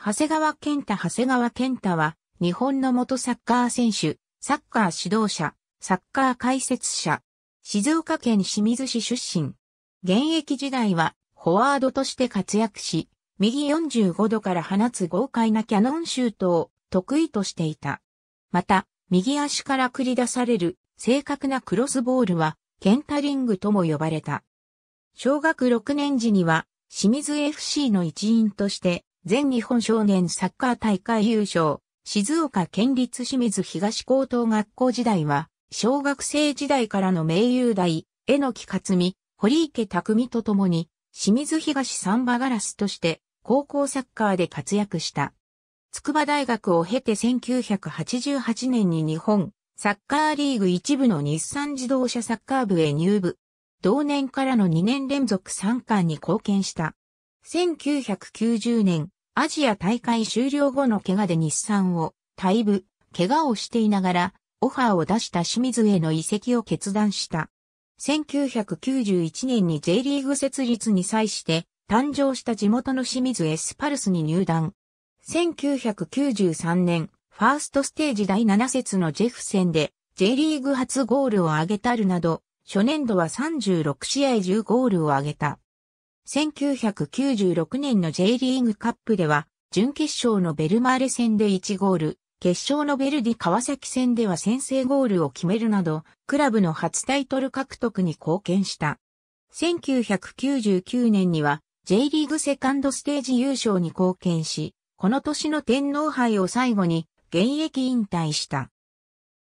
長谷川健太長谷川健太は、日本の元サッカー選手、サッカー指導者、サッカー解説者、静岡県清水市出身。現役時代は、フォワードとして活躍し、右45度から放つ豪快なキャノンシュートを得意としていた。また、右足から繰り出される正確なクロスボールは、ケンタリングとも呼ばれた。小学6年時には、清水 FC の一員として、全日本少年サッカー大会優勝、静岡県立清水東高等学校時代は、小学生時代からの名優大、野木克美、堀池匠と共に、清水東サンバガラスとして、高校サッカーで活躍した。筑波大学を経て1988年に日本サッカーリーグ一部の日産自動車サッカー部へ入部。同年からの2年連続3冠に貢献した。1990年、アジア大会終了後の怪我で日産を退部、怪我をしていながら、オファーを出した清水への移籍を決断した。1991年に J リーグ設立に際して、誕生した地元の清水エスパルスに入団。1993年、ファーストステージ第7節のジェフ戦で J リーグ初ゴールを挙げたるなど、初年度は36試合10ゴールを挙げた。1996年の J リーグカップでは、準決勝のベルマーレ戦で1ゴール、決勝のベルディ川崎戦では先制ゴールを決めるなど、クラブの初タイトル獲得に貢献した。1999年には J リーグセカンドステージ優勝に貢献し、この年の天皇杯を最後に現役引退した。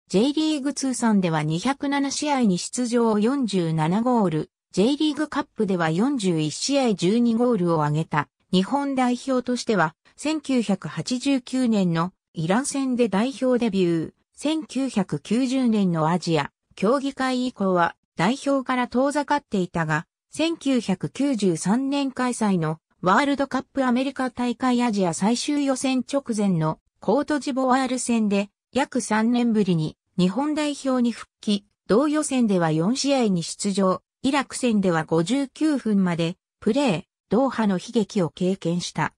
J リーグ通算では207試合に出場47ゴール、J リーグカップでは41試合12ゴールを挙げた日本代表としては1989年のイラン戦で代表デビュー、1990年のアジア競技会以降は代表から遠ざかっていたが、1993年開催のワールドカップアメリカ大会アジア最終予選直前のコートジボワール戦で約3年ぶりに日本代表に復帰、同予選では4試合に出場、イラク戦では59分まで、プレー、ドーハの悲劇を経験した。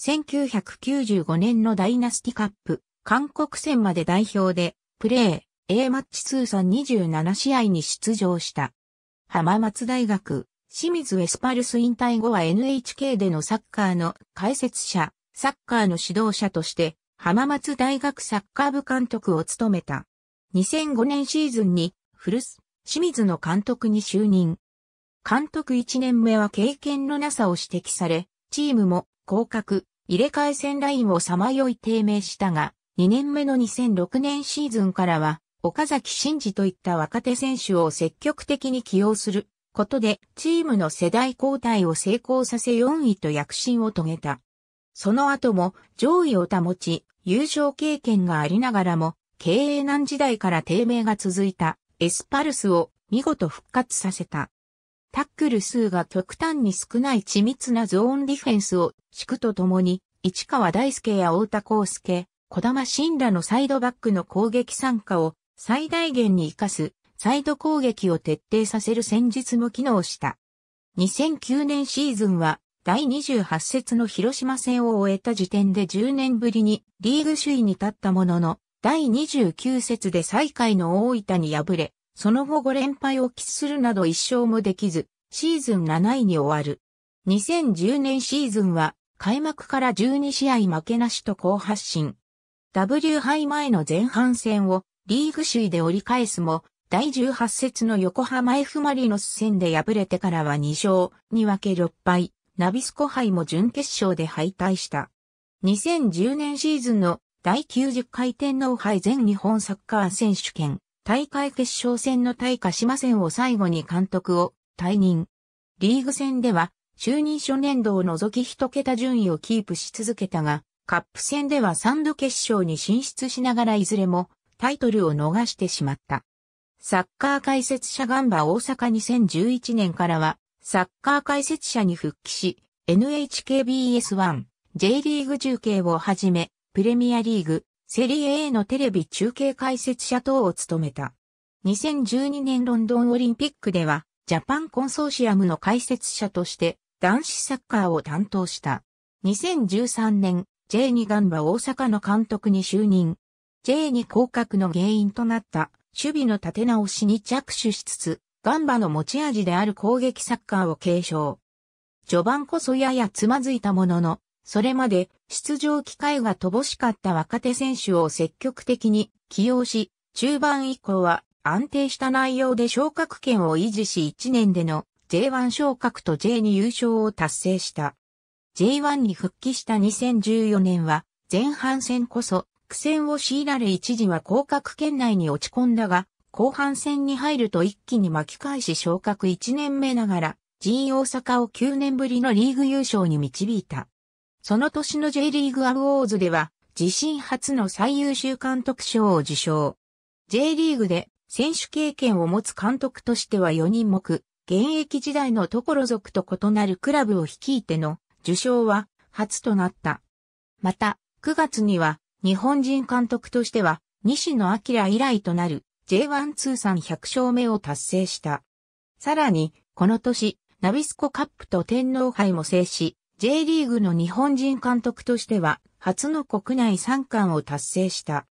1995年のダイナスティカップ、韓国戦まで代表で、プレー、A マッチ通算27試合に出場した。浜松大学、清水エスパルス引退後は NHK でのサッカーの解説者、サッカーの指導者として、浜松大学サッカー部監督を務めた。2005年シーズンに、フルス、清水の監督に就任。監督1年目は経験のなさを指摘され、チームも降格、入れ替え戦ラインをさまよい低迷したが、2年目の2006年シーズンからは、岡崎慎司といった若手選手を積極的に起用することで、チームの世代交代を成功させ4位と躍進を遂げた。その後も上位を保ち、優勝経験がありながらも、経営難時代から低迷が続いたエスパルスを見事復活させた。タックル数が極端に少ない緻密なゾーンディフェンスを敷くとともに、市川大輔や大田康介、小玉新らのサイドバックの攻撃参加を最大限に活かす、サイド攻撃を徹底させる戦術も機能した。2009年シーズンは、第28節の広島戦を終えた時点で10年ぶりにリーグ首位に立ったものの、第29節で最下位の大分に敗れ、その後5連敗を喫するなど一勝もできず、シーズン7位に終わる。2010年シーズンは、開幕から12試合負けなしと好発進。W 杯前の前半戦をリーグ首位で折り返すも、第18節の横浜 F マリノス戦で敗れてからは2勝、に分け6敗、ナビスコ杯も準決勝で敗退した。2010年シーズンの第90回天皇杯全日本サッカー選手権大会決勝戦のしま島戦を最後に監督を退任。リーグ戦では就任初年度を除き1桁順位をキープし続けたが、カップ戦では3度決勝に進出しながらいずれもタイトルを逃してしまった。サッカー解説者ガンバ大阪2011年からは、サッカー解説者に復帰し、NHKBS1、J リーグ中継をはじめ、プレミアリーグ、セリエ A のテレビ中継解説者等を務めた。2012年ロンドンオリンピックでは、ジャパンコンソーシアムの解説者として、男子サッカーを担当した。2013年、J2 ガンバ大阪の監督に就任。J2 降格の原因となった守備の立て直しに着手しつつ、ガンバの持ち味である攻撃サッカーを継承。序盤こそややつまずいたものの、それまで出場機会が乏しかった若手選手を積極的に起用し、中盤以降は安定した内容で昇格権を維持し1年での J1 昇格と J2 優勝を達成した。J1 に復帰した2014年は前半戦こそ苦戦を強いられ一時は降格圏内に落ち込んだが、後半戦に入ると一気に巻き返し昇格1年目ながら、G 大阪を9年ぶりのリーグ優勝に導いた。その年の J リーグアウォーズでは、自身初の最優秀監督賞を受賞。J リーグで選手経験を持つ監督としては4人目、現役時代のところ族と異なるクラブを率いての受賞は初となった。また、9月には日本人監督としては西野明以来となる J1 通算100勝目を達成した。さらに、この年、ナビスコカップと天皇杯も制し、J リーグの日本人監督としては初の国内三冠を達成した。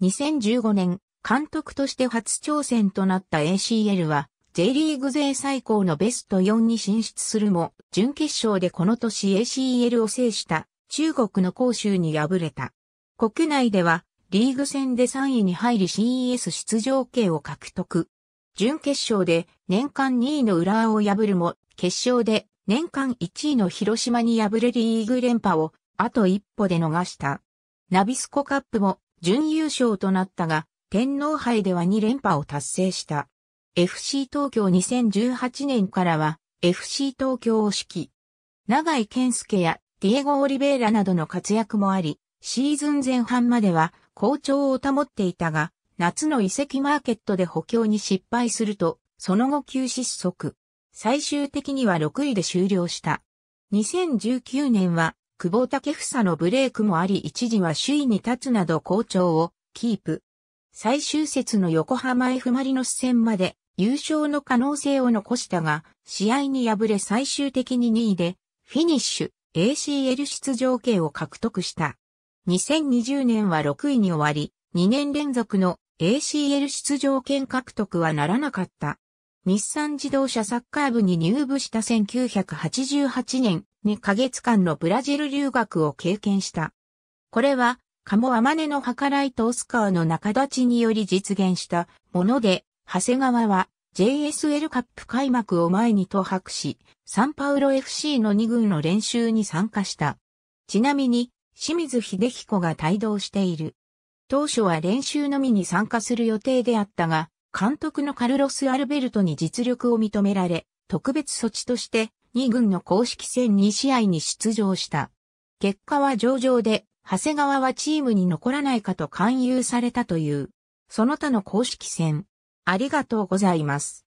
2015年、監督として初挑戦となった ACL は J リーグ勢最高のベスト4に進出するも、準決勝でこの年 ACL を制した中国の杭州に敗れた。国内ではリーグ戦で3位に入り CES 出場権を獲得。準決勝で年間2位の浦和を破るも、決勝で年間1位の広島に敗れリーグ連覇をあと一歩で逃した。ナビスコカップも準優勝となったが、天皇杯では2連覇を達成した。FC 東京2018年からは FC 東京を指揮。長井健介やディエゴ・オリベーラなどの活躍もあり、シーズン前半までは好調を保っていたが、夏の移籍マーケットで補強に失敗すると、その後急失速。最終的には6位で終了した。2019年は、久保建英のブレイクもあり一時は首位に立つなど好調をキープ。最終節の横浜 F・ マリノス戦まで優勝の可能性を残したが、試合に敗れ最終的に2位で、フィニッシュ、ACL 出場権を獲得した。2020年は6位に終わり、2年連続の ACL 出場権獲得はならなかった。日産自動車サッカー部に入部した1988年、2ヶ月間のブラジル留学を経験した。これは、カモアマネの計らいとオスカーの仲立ちにより実現したもので、長谷川は JSL カップ開幕を前にと博し、サンパウロ FC の2軍の練習に参加した。ちなみに、清水秀彦が帯同している。当初は練習のみに参加する予定であったが、監督のカルロス・アルベルトに実力を認められ、特別措置として2軍の公式戦2試合に出場した。結果は上々で、長谷川はチームに残らないかと勧誘されたという、その他の公式戦。ありがとうございます。